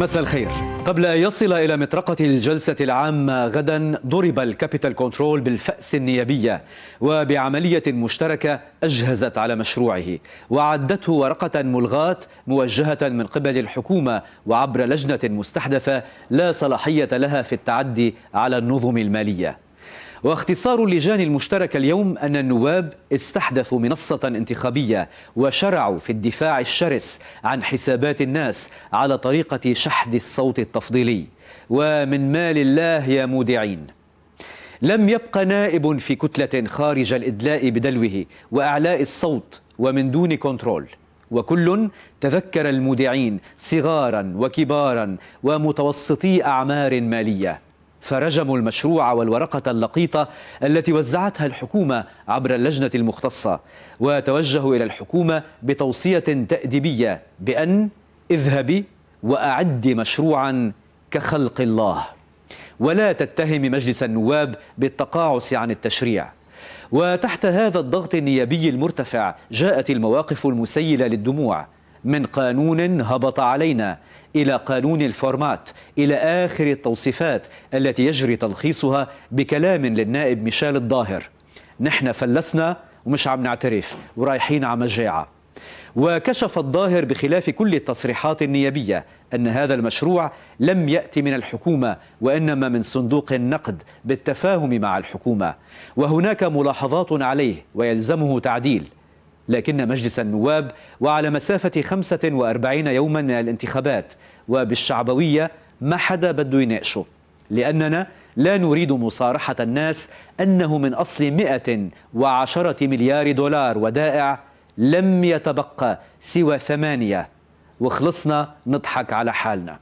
مساء الخير قبل أن يصل إلى مطرقة الجلسة العامة غدا ضرب الكابيتال كنترول بالفأس النيابية وبعملية مشتركة أجهزت على مشروعه وعدته ورقة ملغاة موجهة من قبل الحكومة وعبر لجنة مستحدثة لا صلاحية لها في التعدي على النظم المالية واختصار اللجان المشتركة اليوم أن النواب استحدثوا منصة انتخابية وشرعوا في الدفاع الشرس عن حسابات الناس على طريقة شحذ الصوت التفضيلي ومن مال الله يا مودعين لم يبق نائب في كتلة خارج الإدلاء بدلوه وأعلاء الصوت ومن دون كنترول وكل تذكر المودعين صغارا وكبارا ومتوسطي أعمار مالية فرجموا المشروع والورقة اللقيطة التي وزعتها الحكومة عبر اللجنة المختصة وتوجهوا إلى الحكومة بتوصية تأديبية بأن اذهبي وأعدي مشروعا كخلق الله ولا تتهمي مجلس النواب بالتقاعس عن التشريع وتحت هذا الضغط النيابي المرتفع جاءت المواقف المسيلة للدموع من قانون هبط علينا إلى قانون الفورمات إلى آخر التوصيفات التي يجري تلخيصها بكلام للنائب ميشيل الظاهر نحن فلسنا ومش عم نعترف ورايحين على مجاعة وكشف الظاهر بخلاف كل التصريحات النيابية أن هذا المشروع لم يأتي من الحكومة وإنما من صندوق النقد بالتفاهم مع الحكومة وهناك ملاحظات عليه ويلزمه تعديل لكن مجلس النواب وعلى مسافة 45 يوما من الانتخابات وبالشعبوية ما حدا بده يناقشه لأننا لا نريد مصارحة الناس أنه من أصل 110 مليار دولار ودائع لم يتبقى سوى ثمانية وخلصنا نضحك على حالنا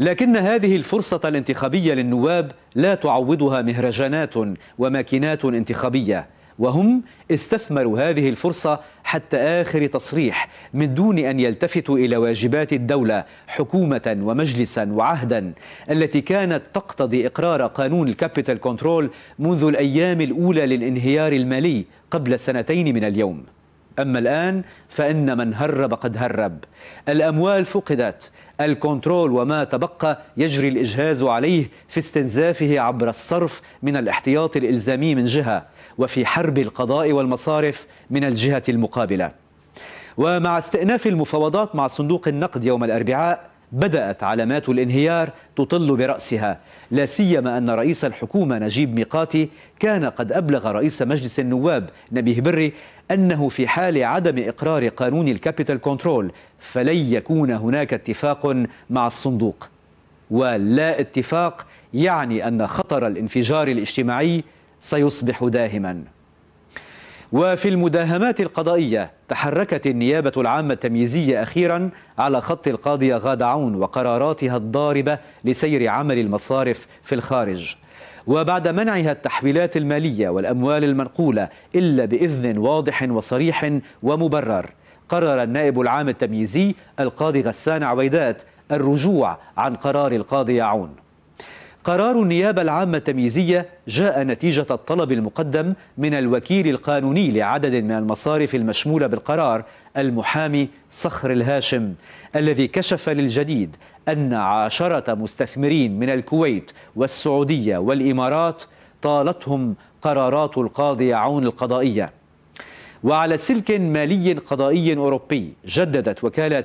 لكن هذه الفرصة الانتخابية للنواب لا تعوضها مهرجانات وماكينات انتخابية وهم استثمروا هذه الفرصة حتى آخر تصريح من دون أن يلتفتوا إلى واجبات الدولة حكومة ومجلسا وعهدا التي كانت تقتضي إقرار قانون الكابيتال كنترول منذ الأيام الأولى للانهيار المالي قبل سنتين من اليوم أما الآن فإن من هرب قد هرب الأموال فقدت الكنترول وما تبقى يجري الإجهاز عليه في استنزافه عبر الصرف من الاحتياط الإلزامي من جهة وفي حرب القضاء والمصارف من الجهة المقابلة ومع استئناف المفاوضات مع صندوق النقد يوم الأربعاء بدأت علامات الانهيار تطل برأسها لا سيما أن رئيس الحكومة نجيب ميقاتي كان قد أبلغ رئيس مجلس النواب نبيه بري أنه في حال عدم إقرار قانون الكابيتال كنترول فلن يكون هناك اتفاق مع الصندوق ولا اتفاق يعني أن خطر الانفجار الاجتماعي سيصبح داهماً وفي المداهمات القضائية تحركت النيابة العامة التمييزية أخيرا على خط القاضية غادة عون وقراراتها الضاربة لسير عمل المصارف في الخارج وبعد منعها التحويلات المالية والأموال المنقولة إلا بإذن واضح وصريح ومبرر قرر النائب العام التمييزي القاضي غسان عويدات الرجوع عن قرار القاضي عون قرار النيابة العامة التمييزية جاء نتيجة الطلب المقدم من الوكيل القانوني لعدد من المصارف المشمولة بالقرار المحامي صخر الهاشم الذي كشف للجديد أن عشرة مستثمرين من الكويت والسعودية والإمارات طالتهم قرارات القاضي عون القضائية وعلى سلك مالي قضائي أوروبي جددت وكالة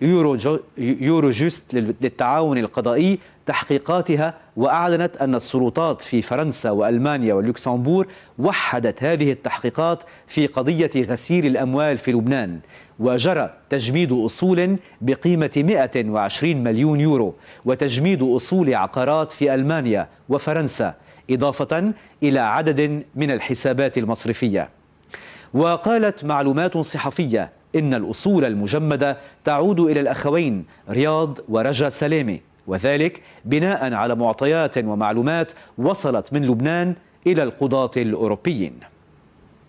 يورو, جو يورو جوست للتعاون القضائي تحقيقاتها وأعلنت أن السلطات في فرنسا وألمانيا واللوكسمبورغ وحدت هذه التحقيقات في قضية غسيل الأموال في لبنان وجرى تجميد أصول بقيمة 120 مليون يورو وتجميد أصول عقارات في ألمانيا وفرنسا إضافة إلى عدد من الحسابات المصرفية وقالت معلومات صحفية إن الأصول المجمدة تعود إلى الأخوين رياض ورجا سلامي وذلك بناء على معطيات ومعلومات وصلت من لبنان إلى القضاة الأوروبيين